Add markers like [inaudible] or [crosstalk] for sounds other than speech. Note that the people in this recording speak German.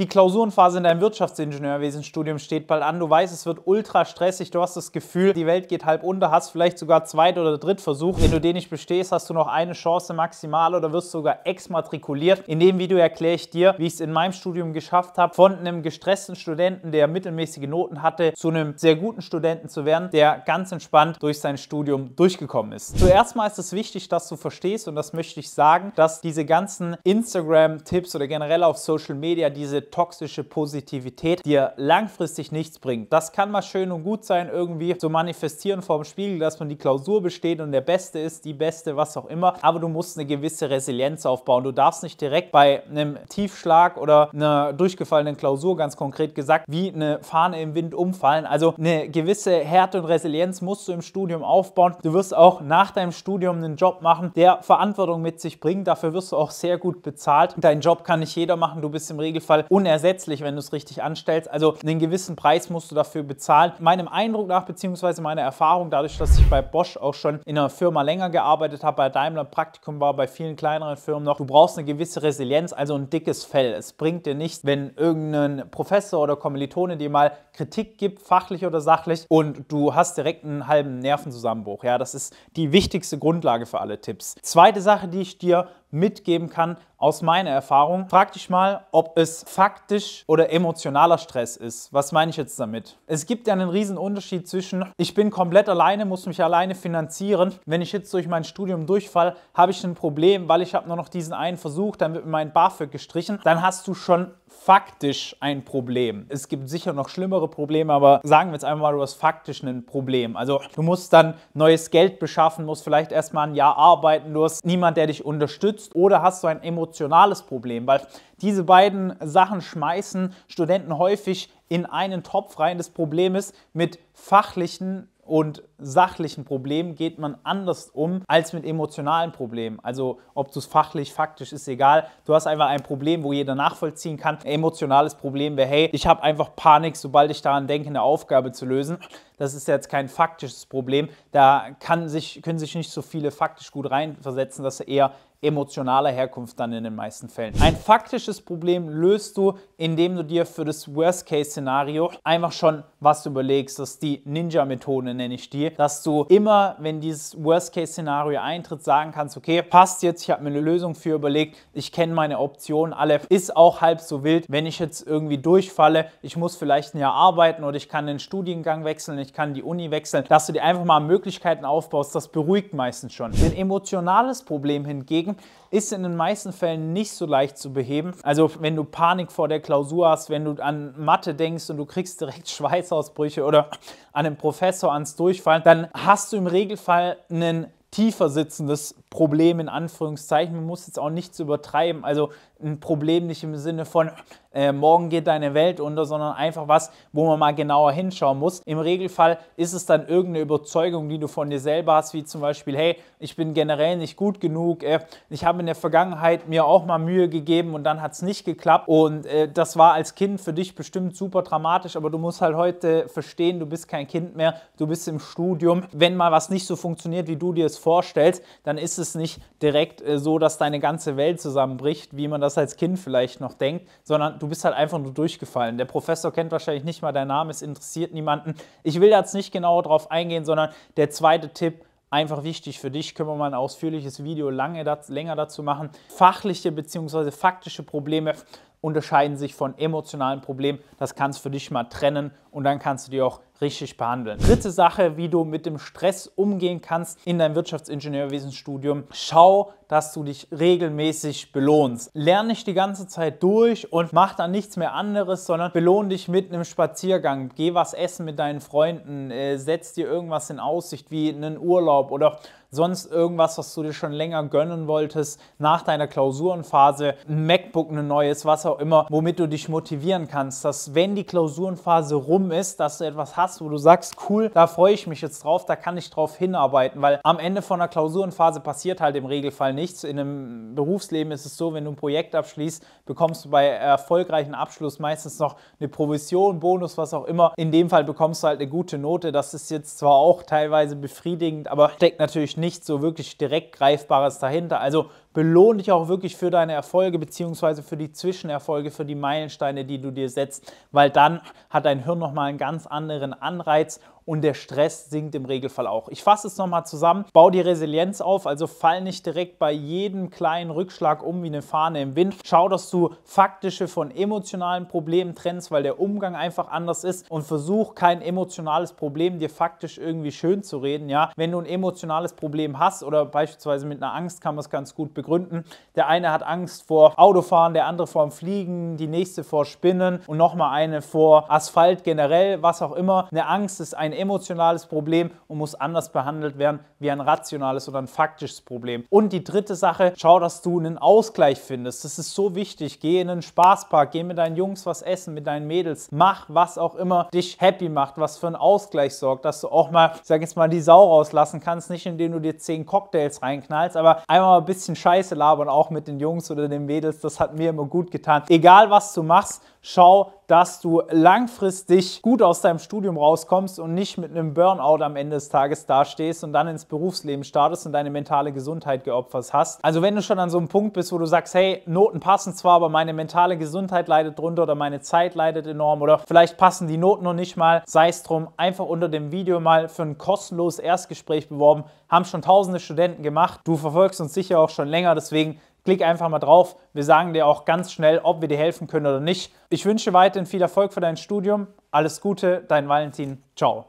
Die Klausurenphase in deinem Wirtschaftsingenieurwesenstudium steht bald an. Du weißt, es wird ultra stressig. Du hast das Gefühl, die Welt geht halb unter, hast vielleicht sogar Zweit- oder Drittversuch. Wenn du den nicht bestehst, hast du noch eine Chance maximal oder wirst sogar exmatrikuliert. In dem Video erkläre ich dir, wie ich es in meinem Studium geschafft habe, von einem gestressten Studenten, der mittelmäßige Noten hatte, zu einem sehr guten Studenten zu werden, der ganz entspannt durch sein Studium durchgekommen ist. Zuerst mal ist es wichtig, dass du verstehst, und das möchte ich sagen, dass diese ganzen Instagram-Tipps oder generell auf Social Media diese toxische Positivität dir langfristig nichts bringt. Das kann mal schön und gut sein, irgendwie zu manifestieren vor dem Spiegel, dass man die Klausur besteht und der Beste ist, die Beste, was auch immer. Aber du musst eine gewisse Resilienz aufbauen. Du darfst nicht direkt bei einem Tiefschlag oder einer durchgefallenen Klausur, ganz konkret gesagt, wie eine Fahne im Wind umfallen. Also eine gewisse Härte und Resilienz musst du im Studium aufbauen. Du wirst auch nach deinem Studium einen Job machen, der Verantwortung mit sich bringt. Dafür wirst du auch sehr gut bezahlt. Deinen Job kann nicht jeder machen. Du bist im Regelfall unersetzlich, wenn du es richtig anstellst. Also einen gewissen Preis musst du dafür bezahlen. Meinem Eindruck nach, beziehungsweise meiner Erfahrung, dadurch, dass ich bei Bosch auch schon in einer Firma länger gearbeitet habe, bei Daimler Praktikum war, bei vielen kleineren Firmen noch, du brauchst eine gewisse Resilienz, also ein dickes Fell. Es bringt dir nichts, wenn irgendein Professor oder Kommilitone dir mal Kritik gibt, fachlich oder sachlich, und du hast direkt einen halben Nervenzusammenbruch. Ja, das ist die wichtigste Grundlage für alle Tipps. Zweite Sache, die ich dir mitgeben kann, aus meiner Erfahrung. Frag dich mal, ob es faktisch oder emotionaler Stress ist. Was meine ich jetzt damit? Es gibt ja einen riesen Unterschied zwischen, ich bin komplett alleine, muss mich alleine finanzieren. Wenn ich jetzt durch mein Studium durchfall, habe ich ein Problem, weil ich habe nur noch diesen einen Versuch, dann wird mir mein BAföG gestrichen. Dann hast du schon faktisch ein Problem. Es gibt sicher noch schlimmere Probleme, aber sagen wir jetzt einmal, du hast faktisch ein Problem. Also du musst dann neues Geld beschaffen, musst vielleicht erstmal ein Jahr arbeiten, du hast niemand, der dich unterstützt oder hast du ein emotionales emotionales Problem, weil diese beiden Sachen schmeißen Studenten häufig in einen Topf rein. Das Problem ist, mit fachlichen und sachlichen Problemen geht man anders um als mit emotionalen Problemen. Also ob du es fachlich, faktisch ist egal. Du hast einfach ein Problem, wo jeder nachvollziehen kann. Ein emotionales Problem wäre, hey, ich habe einfach Panik, sobald ich daran denke, eine Aufgabe zu lösen. Das ist jetzt kein faktisches Problem. Da sich, können sich nicht so viele faktisch gut reinversetzen. Das ist eher emotionaler Herkunft dann in den meisten Fällen. Ein faktisches Problem löst du, indem du dir für das Worst-Case-Szenario einfach schon was überlegst. Das ist die Ninja-Methode, nenne ich die, dass du immer, wenn dieses Worst-Case-Szenario eintritt, sagen kannst, okay, passt jetzt, ich habe mir eine Lösung für überlegt, ich kenne meine Optionen, alle ist auch halb so wild, wenn ich jetzt irgendwie durchfalle, ich muss vielleicht ein Jahr arbeiten oder ich kann den Studiengang wechseln, ich kann die Uni wechseln, dass du dir einfach mal Möglichkeiten aufbaust, das beruhigt meistens schon. Ein emotionales Problem hingegen legen, ist in den meisten Fällen nicht so leicht zu beheben. Also wenn du Panik vor der Klausur hast, wenn du an Mathe denkst und du kriegst direkt [laughs] Schweißausbrüche oder an den Professor ans Durchfallen, dann hast du im Regelfall einen tiefer sitzendes Problem in Anführungszeichen. Man muss jetzt auch nichts übertreiben. Also ein Problem nicht im Sinne von, äh, morgen geht deine Welt unter, sondern einfach was, wo man mal genauer hinschauen muss. Im Regelfall ist es dann irgendeine Überzeugung, die du von dir selber hast, wie zum Beispiel, hey, ich bin generell nicht gut genug, äh, ich habe in der Vergangenheit mir auch mal Mühe gegeben und dann hat es nicht geklappt und äh, das war als Kind für dich bestimmt super dramatisch, aber du musst halt heute verstehen, du bist kein Kind mehr, du bist im Studium. Wenn mal was nicht so funktioniert, wie du dir es vorstellst, dann ist es nicht direkt äh, so, dass deine ganze Welt zusammenbricht, wie man das als Kind vielleicht noch denkt, sondern du bist halt einfach nur durchgefallen. Der Professor kennt wahrscheinlich nicht mal deinen Namen, es interessiert niemanden. Ich will jetzt nicht genau darauf eingehen, sondern der zweite Tipp, einfach wichtig für dich, können wir mal ein ausführliches Video lange, länger dazu machen. Fachliche bzw. faktische Probleme unterscheiden sich von emotionalen Problemen. Das kannst du für dich mal trennen und dann kannst du dir auch richtig behandeln. Dritte Sache, wie du mit dem Stress umgehen kannst in deinem Wirtschaftsingenieurwesenstudium. Schau, dass du dich regelmäßig belohnst. Lerne nicht die ganze Zeit durch und mach dann nichts mehr anderes, sondern belohn dich mit einem Spaziergang. Geh was essen mit deinen Freunden, äh, setz dir irgendwas in Aussicht wie einen Urlaub oder sonst irgendwas, was du dir schon länger gönnen wolltest, nach deiner Klausurenphase, ein MacBook, ein neues, was auch immer, womit du dich motivieren kannst, dass wenn die Klausurenphase rum ist, dass du etwas hast, hast, wo du sagst, cool, da freue ich mich jetzt drauf, da kann ich drauf hinarbeiten, weil am Ende von der Klausurenphase passiert halt im Regelfall nichts. In einem Berufsleben ist es so, wenn du ein Projekt abschließt, bekommst du bei erfolgreichen Abschluss meistens noch eine Provision, Bonus, was auch immer. In dem Fall bekommst du halt eine gute Note. Das ist jetzt zwar auch teilweise befriedigend, aber steckt natürlich nicht so wirklich direkt Greifbares dahinter. Also belohn dich auch wirklich für deine Erfolge beziehungsweise für die Zwischenerfolge, für die Meilensteine, die du dir setzt, weil dann hat dein Hirn nochmal einen ganz anderen Anreiz und der Stress sinkt im Regelfall auch. Ich fasse es nochmal zusammen, bau die Resilienz auf, also fall nicht direkt bei jedem kleinen Rückschlag um wie eine Fahne im Wind. Schau, dass du faktische von emotionalen Problemen trennst, weil der Umgang einfach anders ist und versuch kein emotionales Problem dir faktisch irgendwie schön zu reden. Ja? Wenn du ein emotionales Problem hast oder beispielsweise mit einer Angst kann man es ganz gut begründen. Der eine hat Angst vor Autofahren, der andere vor dem Fliegen, die nächste vor Spinnen und nochmal eine vor Asphalt generell, was auch immer. Eine Angst ist ein emotionales Problem und muss anders behandelt werden wie ein rationales oder ein faktisches Problem. Und die dritte Sache, schau, dass du einen Ausgleich findest. Das ist so wichtig. Geh in einen Spaßpark, geh mit deinen Jungs was essen, mit deinen Mädels. Mach was auch immer dich happy macht, was für einen Ausgleich sorgt, dass du auch mal, ich sag jetzt mal, die Sau rauslassen kannst. Nicht indem du dir zehn Cocktails reinknallst, aber einmal ein bisschen Scheiße labern, auch mit den Jungs oder den Mädels. Das hat mir immer gut getan. Egal was du machst, Schau, dass du langfristig gut aus deinem Studium rauskommst und nicht mit einem Burnout am Ende des Tages dastehst und dann ins Berufsleben startest und deine mentale Gesundheit geopfert hast. Also wenn du schon an so einem Punkt bist, wo du sagst, hey, Noten passen zwar, aber meine mentale Gesundheit leidet drunter oder meine Zeit leidet enorm oder vielleicht passen die Noten noch nicht mal, sei es drum, einfach unter dem Video mal für ein kostenloses Erstgespräch beworben, haben schon tausende Studenten gemacht. Du verfolgst uns sicher auch schon länger, deswegen Klick einfach mal drauf. Wir sagen dir auch ganz schnell, ob wir dir helfen können oder nicht. Ich wünsche weiterhin viel Erfolg für dein Studium. Alles Gute, dein Valentin. Ciao.